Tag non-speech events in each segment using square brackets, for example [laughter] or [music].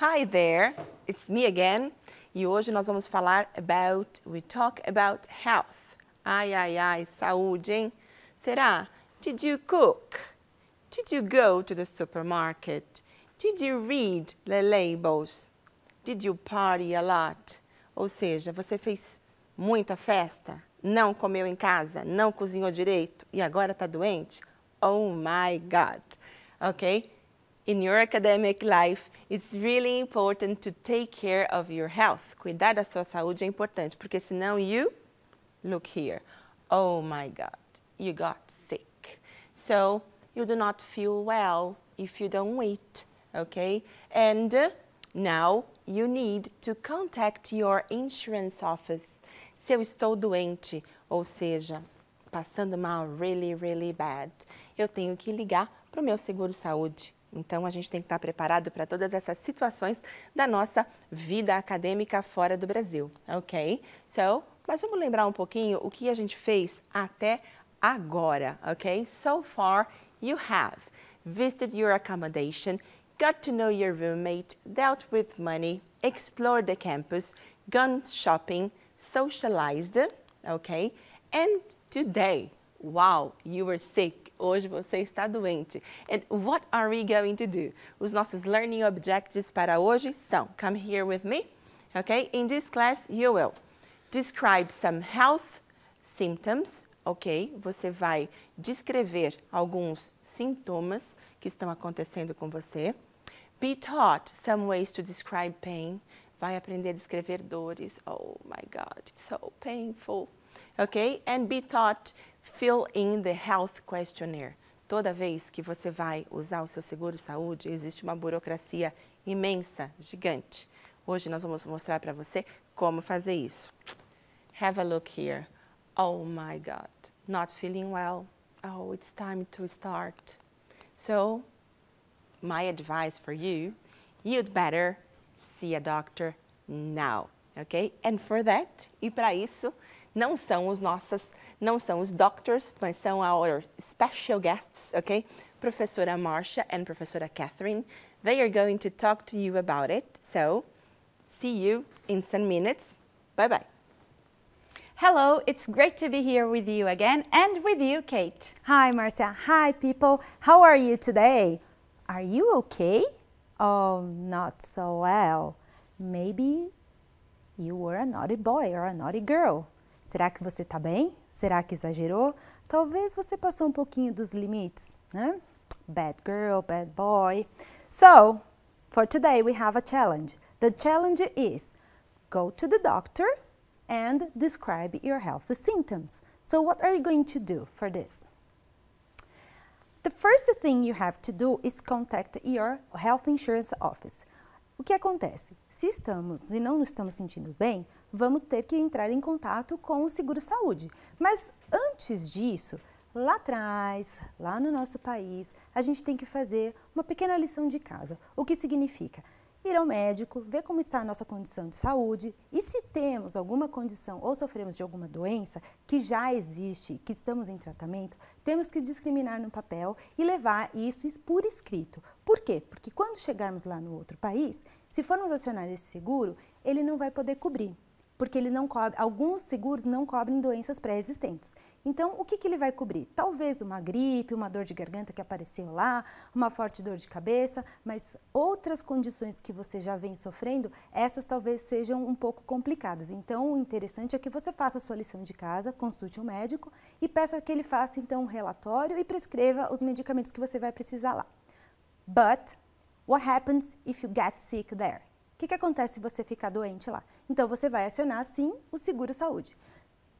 Hi there, it's me again. E hoje nós vamos falar about, we talk about health. Ai, ai, ai, saúde, hein? Será? Did you cook? Did you go to the supermarket? Did you read the labels? Did you party a lot? Ou seja, você fez muita festa, não comeu em casa, não cozinhou direito e agora está doente? Oh my God! Ok? in your academic life, it's really important to take care of your health. Cuidar da sua saúde é importante, porque senão you look here. Oh my god, you got sick. So, you do not feel well if you don't wait, okay? And now you need to contact your insurance office. Se eu estou doente, ou seja, passando mal really, really bad, eu tenho que ligar para o meu seguro saúde. Então, a gente tem que estar preparado para todas essas situações da nossa vida acadêmica fora do Brasil, ok? So, então, mas vamos lembrar um pouquinho o que a gente fez até agora, ok? So far, you have visited your accommodation, got to know your roommate, dealt with money, explored the campus, gone shopping, socialized, ok? And today, wow, you were sick. Hoje você está doente. And what are we going to do? Os nossos learning objectives para hoje são: come here with me. Okay? In this class, you will describe some health symptoms. Ok? Você vai descrever alguns sintomas que estão acontecendo com você. Be taught some ways to describe pain. Vai aprender a descrever dores. Oh my God, it's so painful ok? And be taught fill in the health questionnaire. Toda vez que você vai usar o seu seguro-saúde, existe uma burocracia imensa, gigante. Hoje nós vamos mostrar para você como fazer isso. Have a look here. Oh my God, not feeling well. Oh, it's time to start. So, my advice for you, you'd better see a doctor now, okay? And for that, e para isso, não são os nossos, não são os doctors, mas são our special guests, okay? Professora Marcia and Professora Catherine. They are going to talk to you about it. So, see you in some minutes. Bye-bye. Hello, it's great to be here with you again and with you, Kate. Hi, Marcia. Hi, people. How are you today? Are you okay? Oh, not so well. Maybe you were a naughty boy or a naughty girl. Será que você está bem? Será que exagerou? Talvez você passou um pouquinho dos limites, né? Bad girl, bad boy. So, for today we have a challenge. The challenge is go to the doctor and describe your health symptoms. So, what are you going to do for this? The first thing you have to do is contact your health insurance office. O que acontece? Se estamos e não nos estamos sentindo bem, vamos ter que entrar em contato com o seguro-saúde. Mas antes disso, lá atrás, lá no nosso país, a gente tem que fazer uma pequena lição de casa. O que significa? Ir ao médico, ver como está a nossa condição de saúde e se temos alguma condição ou sofremos de alguma doença que já existe, que estamos em tratamento, temos que discriminar no papel e levar isso por escrito. Por quê? Porque quando chegarmos lá no outro país, se formos acionar esse seguro, ele não vai poder cobrir porque ele não cobre, alguns seguros não cobrem doenças pré-existentes. Então, o que, que, ele vai cobrir? Talvez uma gripe, uma dor de garganta que apareceu lá, uma forte dor de cabeça, mas outras condições que você já vem sofrendo, essas talvez sejam um pouco complicadas. Então, o interessante é que você faça a sua lição de casa, consulte um médico e peça que ele faça então um relatório e prescreva os medicamentos que você vai precisar lá. But what happens if you get sick there? O que, que acontece se você ficar doente lá? Então você vai acionar sim o seguro saúde.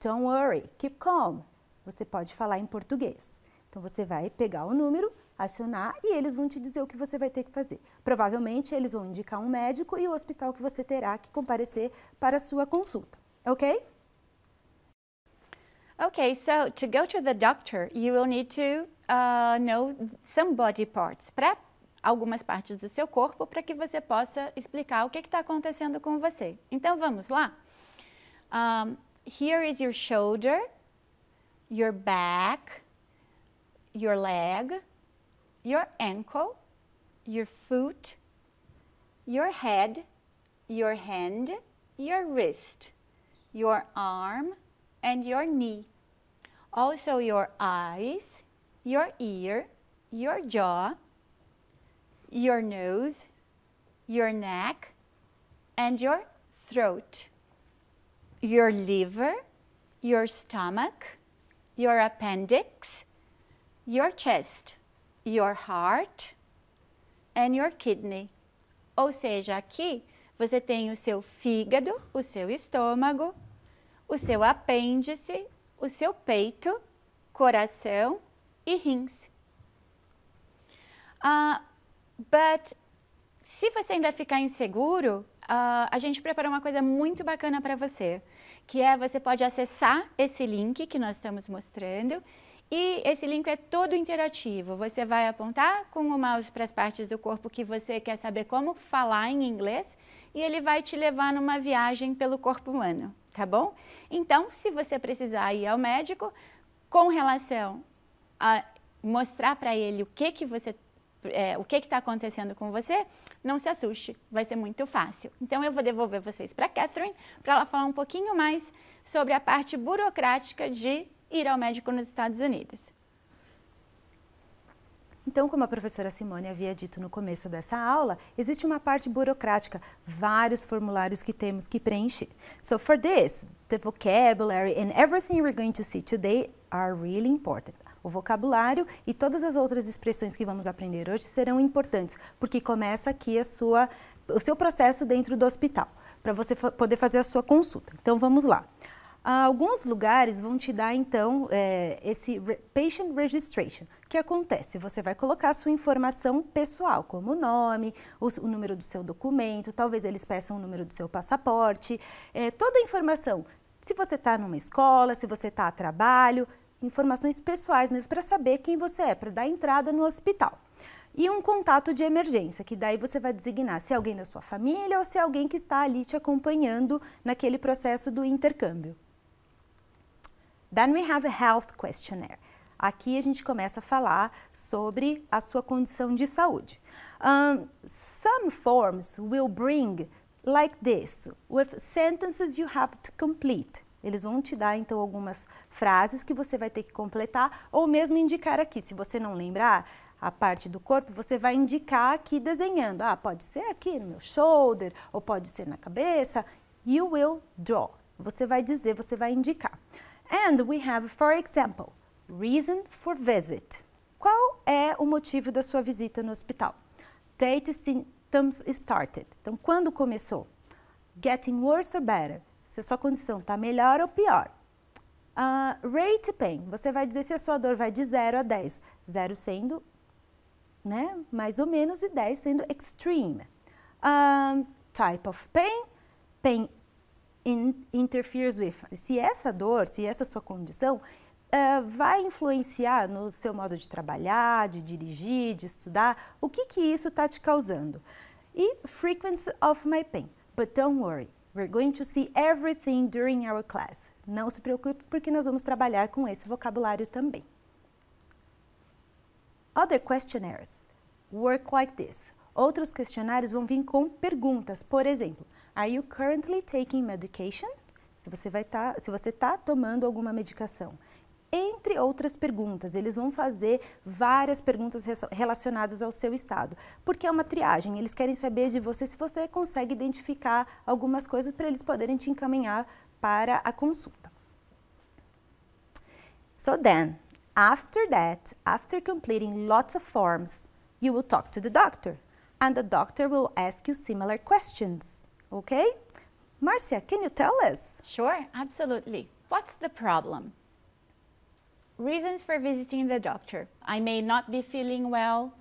Don't worry, keep calm. Você pode falar em português. Então você vai pegar o número, acionar e eles vão te dizer o que você vai ter que fazer. Provavelmente eles vão indicar um médico e o hospital que você terá que comparecer para a sua consulta. Ok? Ok, so to go to the doctor, you will need to uh, know some body parts algumas partes do seu corpo para que você possa explicar o que está acontecendo com você. Então vamos lá? Um, here is your shoulder, your back, your leg, your ankle, your foot, your head, your hand, your wrist, your arm, and your knee. Also your eyes, your ear, your jaw, your nose, your neck, and your throat, your liver, your stomach, your appendix, your chest, your heart, and your kidney. Ou seja, aqui você tem o seu fígado, o seu estômago, o seu apêndice, o seu peito, coração e rins. Ah, But se você ainda ficar inseguro, uh, a gente preparou uma coisa muito bacana para você, que é você pode acessar esse link que nós estamos mostrando e esse link é todo interativo. Você vai apontar com o mouse para as partes do corpo que você quer saber como falar em inglês e ele vai te levar numa viagem pelo corpo humano, tá bom? Então, se você precisar ir ao médico, com relação a mostrar para ele o que, que você é, o que está acontecendo com você, não se assuste, vai ser muito fácil. Então eu vou devolver vocês para Catherine para ela falar um pouquinho mais sobre a parte burocrática de ir ao médico nos Estados Unidos. Então, como a professora Simone havia dito no começo dessa aula, existe uma parte burocrática, vários formulários que temos que preencher. So for this, the vocabulary and everything we're going to see today are really important. O vocabulário e todas as outras expressões que vamos aprender hoje serão importantes, porque começa aqui a sua, o seu processo dentro do hospital, para você poder fazer a sua consulta. Então vamos lá. Alguns lugares vão te dar, então, é, esse Patient Registration. O que acontece? Você vai colocar sua informação pessoal, como o nome, o, o, número do seu documento, talvez eles peçam o número do seu passaporte, é, toda a informação. Se você está numa escola, se você está a trabalho, informações pessoais mesmo para saber quem você é, para dar entrada no hospital. E um contato de emergência, que daí você vai designar se é alguém da sua família ou se é alguém que está ali te acompanhando naquele processo do intercâmbio. Then we have a health questionnaire. Aqui a gente começa a falar sobre a sua condição de saúde. Um, some forms will bring like this, with sentences you have to complete. Eles vão te dar então algumas frases que você vai ter que completar ou mesmo indicar aqui. Se você não lembrar a parte do corpo, você vai indicar aqui desenhando. Ah, pode ser aqui no meu shoulder ou pode ser na cabeça. You will draw. Você vai dizer, você vai indicar. And we have, for example, reason for visit. Qual é o motivo da sua visita no hospital? Date symptoms started. Então, quando começou? Getting worse or better? se a sua condição está melhor ou pior. Uh, rate pain, você vai dizer se a sua dor vai de 0 a 10. 0 sendo né, mais ou menos e 10 sendo extreme. Ah, type of pain, pain in, interferes with. Se essa dor, se essa sua condição Uh, vai influenciar no seu modo de trabalhar, de dirigir, de estudar? O que, que isso está te causando? E frequency of my pain. But don't worry, We're going to see everything during our class. Não se preocupe, porque nós vamos trabalhar com esse vocabulário também. Other questionnaires work like this. Outros questionários vão vir com perguntas. Por exemplo, Are you currently taking medication? Se você vai tá, se você está tomando alguma medicação entre outras perguntas. Eles vão fazer várias perguntas relacionadas ao seu estado, porque é uma triagem. Eles querem saber de você se você consegue identificar algumas coisas para eles poderem te encaminhar para a consulta. So then, after that, after completing lots of forms, you will talk to the doctor and the doctor will ask you similar questions, okay? Marcia, can you tell us? Sure, absolutely. What's the problem? Reasons for visiting the doctor. I may not be feeling well.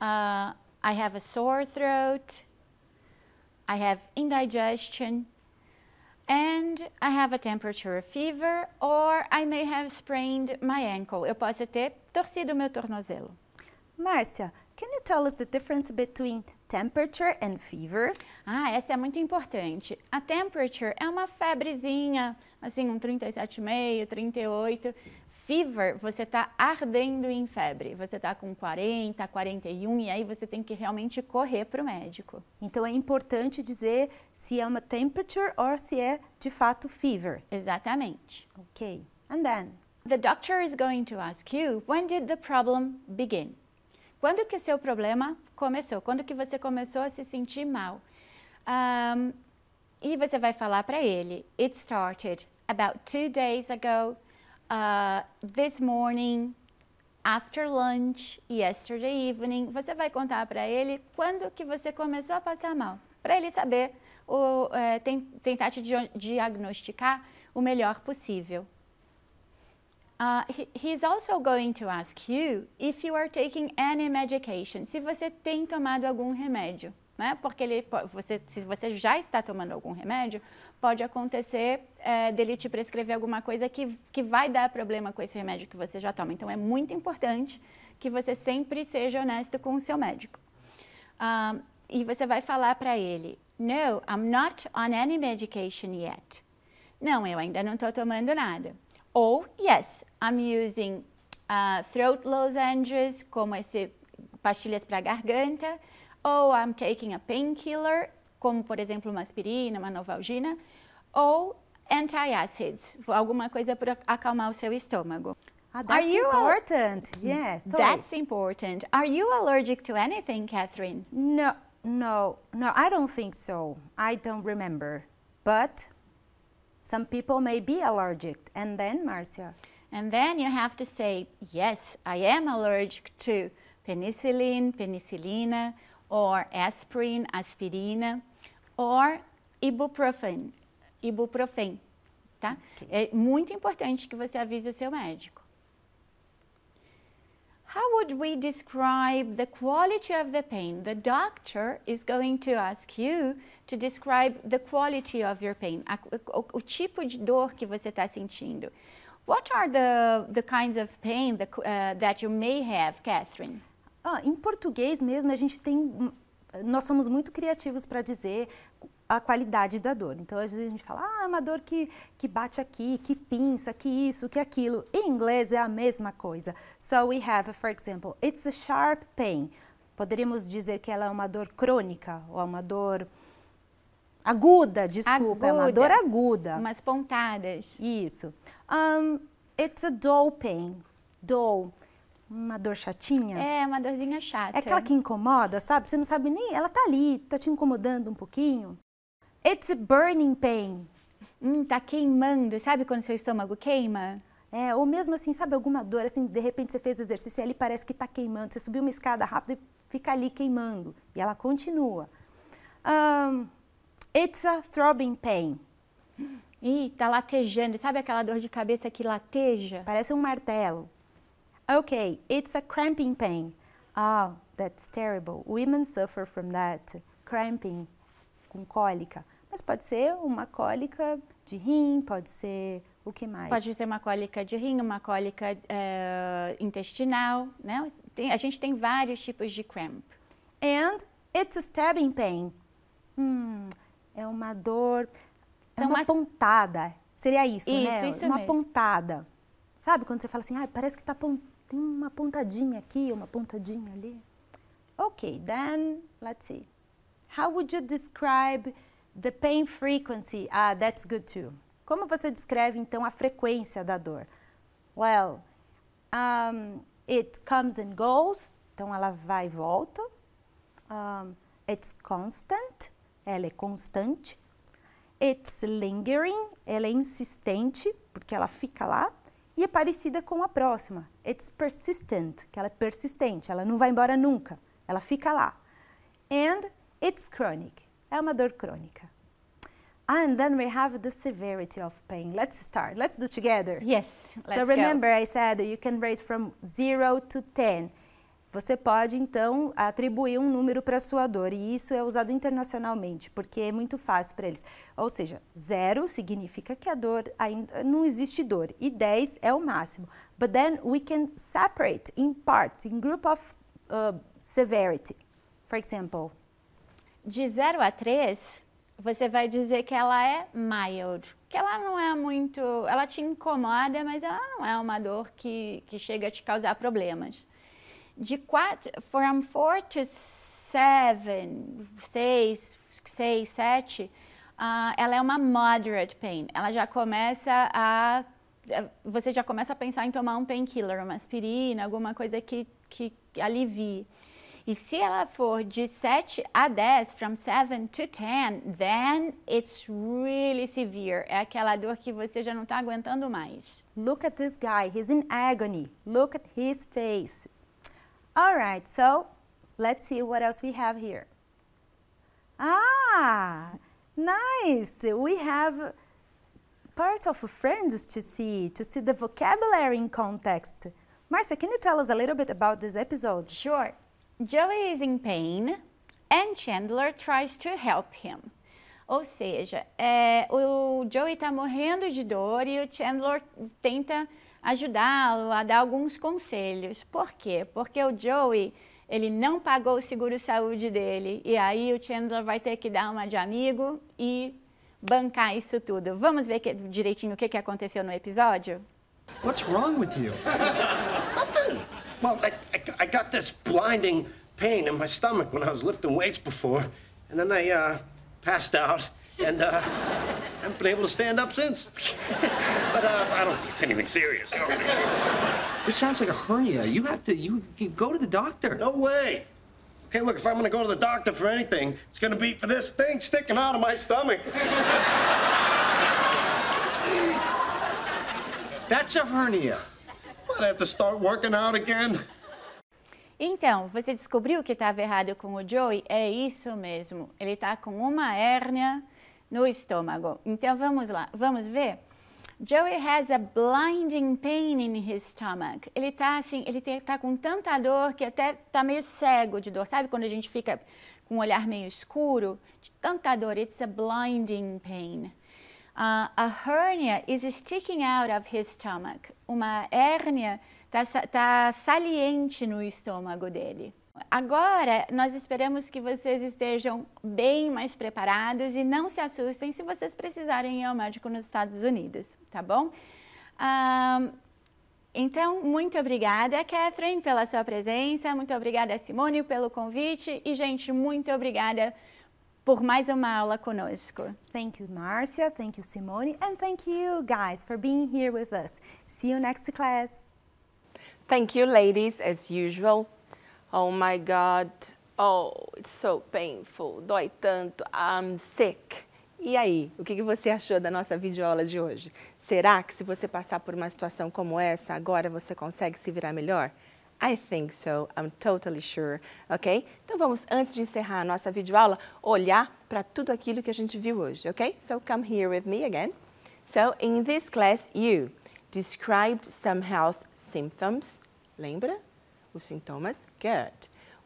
Uh, I have a sore throat. I have indigestion. And I have a temperature fever or I may have sprained my ankle. Eu posso ter torcido meu tornozelo. Márcia, can you tell us the difference between temperature and fever? Ah, essa é muito importante. A temperature é uma febrezinha, assim, um 37,5, 38, fever, você está ardendo em febre. Você está com 40, 41 e aí você tem que realmente correr para o médico. Então é importante dizer se é uma temperature ou se é de fato fever. Exatamente. Ok. And then? The doctor is going to ask you when did the problem begin? Quando que o seu problema começou? Quando que você começou a se sentir mal? Um, e você vai falar para ele, it started about two days ago uh, this morning, after lunch, yesterday evening. Você vai contar para ele quando que você começou a passar mal, para ele saber, ou, é, eh, tem, tentar te diagnosticar o melhor possível. Uh, he, he's also going to ask you if you are taking any medication, se você tem tomado algum remédio, né? Porque ele, você, se você já está tomando algum remédio, pode acontecer é, dele te prescrever alguma coisa que, que vai dar problema com esse remédio que você já toma. Então é muito importante que você sempre seja honesto com o seu médico. Um, e você vai falar para ele: No, I'm not on any medication yet. Não, eu ainda não estou tomando nada. Ou, yes, I'm using uh, throat lozenges, como esse pastilhas para garganta. Ou I'm taking a painkiller, como por exemplo uma aspirina, uma novalgina. Ou antacids, alguma coisa para acalmar o seu estômago. Ah, that's Are you important? Yes. Yeah, that's important. Are you allergic to anything, Catherine? No, no, no, I don't think so. I don't remember. But Some people may be allergic. And then, Marcia? And then you have to say, yes, I am allergic to penicillin, penicillina, or aspirin, aspirina, or ibuprofen, ibuprofen, tá? Okay. É muito importante que você avise o seu médico how would we describe the quality of the pain? The doctor is going to ask you to describe the quality of your pain, a, o, o, tipo de dor que você está sentindo. What are the, the kinds of pain the, uh, that you may have, Catherine? Ah, em português mesmo, a gente tem hum, nós somos muito criativos para dizer a qualidade da dor. Então, às vezes a gente fala, ah, é uma dor que, que bate aqui, que pinça, que isso, que aquilo. Em inglês é a mesma coisa. So we have, for example, it's a sharp pain. Poderíamos dizer que ela é uma dor crônica ou é uma dor aguda, desculpa, aguda, é uma dor aguda. Umas pontadas. Isso. Um, it's a dull pain. Dull. Uma dor chatinha? É, uma dorzinha chata. É aquela que incomoda, sabe? Você não sabe nem. Ela tá ali, tá te incomodando um pouquinho. It's a burning pain. Hum, tá queimando. Sabe quando seu estômago queima? É, ou mesmo assim, sabe alguma dor, assim, de repente você fez exercício e ali parece que está queimando. Você subiu uma escada rápido e fica ali queimando. E ela continua. Um, it's a throbbing pain. Ih, tá latejando. Sabe aquela dor de cabeça que lateja? Parece um martelo. Ok, it's a cramping pain. Oh, that's terrible. Women suffer from that. Cramping com cólica, mas pode ser uma cólica de rim, pode ser o que mais? Pode ser uma cólica de rim, uma cólica eh, intestinal, né? Tem, a gente tem vários tipos de cramp. And it's a stabbing pain. Hum, é uma dor, é São uma as... pontada. Seria isso, né? isso né? Isso uma mesmo. pontada. Sabe quando você fala assim, ah, parece que tá pont... tem uma pontadinha aqui, uma pontadinha ali. Ok, then let's see. How would you describe the pain frequency? Ah, that's good too. Como você descreve então a frequência da dor? Well, um, it comes and goes. Então ela vai e volta. Um, it's constant. Ela é constante. It's lingering. Ela é insistente porque ela fica lá e é parecida com a próxima. It's persistent, que ela é persistente, ela não vai embora nunca, ela fica lá. And It's chronic. É uma dor crônica. And then we have the severity of pain. Let's start. Let's do together. Yes. so remember, go. I said you can rate from 0 to 10. Você pode então atribuir um número para sua dor e isso é usado internacionalmente porque é muito fácil para eles. Ou seja, zero significa que a dor ainda não existe dor e 10 é o máximo. But then we can separate in parts, in group of uh, severity. For example, de 0 a 3, você vai dizer que ela é mild, que ela não é muito. Ela te incomoda, mas ela não é uma dor que, que chega a te causar problemas. De 4, from 4 to 7, 6, 6, 7, ela é uma moderate pain. Ela já começa a. Você já começa a pensar em tomar um painkiller, uma aspirina, alguma coisa que, que alivie. E se ela for de 7 a 10, from 7 to 10, then it's really severe. É aquela dor que você já não está aguentando mais. Look at this guy, he's in agony. Look at his face. All right, so let's see what else we have here. Ah, nice. We have part of friends to see, to see the vocabulary in context. Marcia, can you tell us a little bit about this episode? Sure. Joey is in pain and Chandler tries to help him. Ou seja, é, o Joey está morrendo de dor e o Chandler tenta ajudá-lo a dar alguns conselhos. Por quê? Porque o Joey ele não pagou o seguro-saúde dele e aí o Chandler vai ter que dar uma de amigo e bancar isso tudo. Vamos ver que, direitinho o que, que aconteceu no episódio? What's wrong with you? [laughs] Well, I, I, I, got this blinding pain in my stomach when I was lifting weights before, and then I uh, passed out, and uh, [laughs] haven't been able to stand up since. [laughs] but uh, I don't think it's anything serious. This sounds like a hernia. You have to, you, you go to the doctor. No way. Okay, look, if I'm gonna go to the doctor for anything, it's gonna be for this thing sticking out of my stomach. That's a hernia. God, I have to start working out again. Então, você descobriu que estava errado com o Joey? É isso mesmo. Ele está com uma hérnia no estômago. Então, vamos lá, vamos ver? Joey has a blinding pain in his stomach. Ele está assim, ele está com tanta dor que até está meio cego de dor. Sabe quando a gente fica com um olhar meio escuro? De tanta dor, it's a blinding pain. Uh, a hernia is sticking out of his stomach. Uma hérnia está tá saliente no estômago dele. Agora, nós esperamos que vocês estejam bem mais preparados e não se assustem se vocês precisarem ir ao médico nos Estados Unidos, tá bom? Uh, então, muito obrigada, Catherine, pela sua presença, muito obrigada, Simone, pelo convite e, gente, muito obrigada por mais uma aula conosco. Thank you, Marcia. Thank you, Simone. And thank you, guys, for being here with us. See you next class. Thank you, ladies, as usual. Oh, my God. Oh, it's so painful. Dói tanto. I'm sick. E aí, o que você achou da nossa videoaula de hoje? Será que se você passar por uma situação como essa, agora você consegue se virar melhor? I think so, I'm totally sure, ok? Então vamos, antes de encerrar a nossa videoaula, olhar para tudo aquilo que a gente viu hoje, ok? So come here with me again. So in this class, you described some health symptoms, lembra? Os sintomas, good.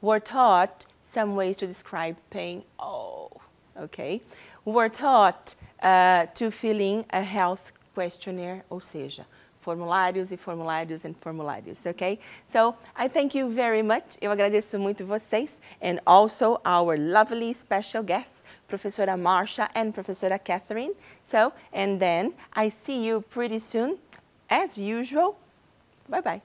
Were taught some ways to describe pain, oh, ok? Were taught uh, to fill in a health questionnaire, ou seja, formulários e formulários and formulários, okay? So, I thank you very much. Eu agradeço muito vocês and also our lovely special guests, Professora Marsha and Professora Catherine. So, and then I see you pretty soon as usual. Bye-bye.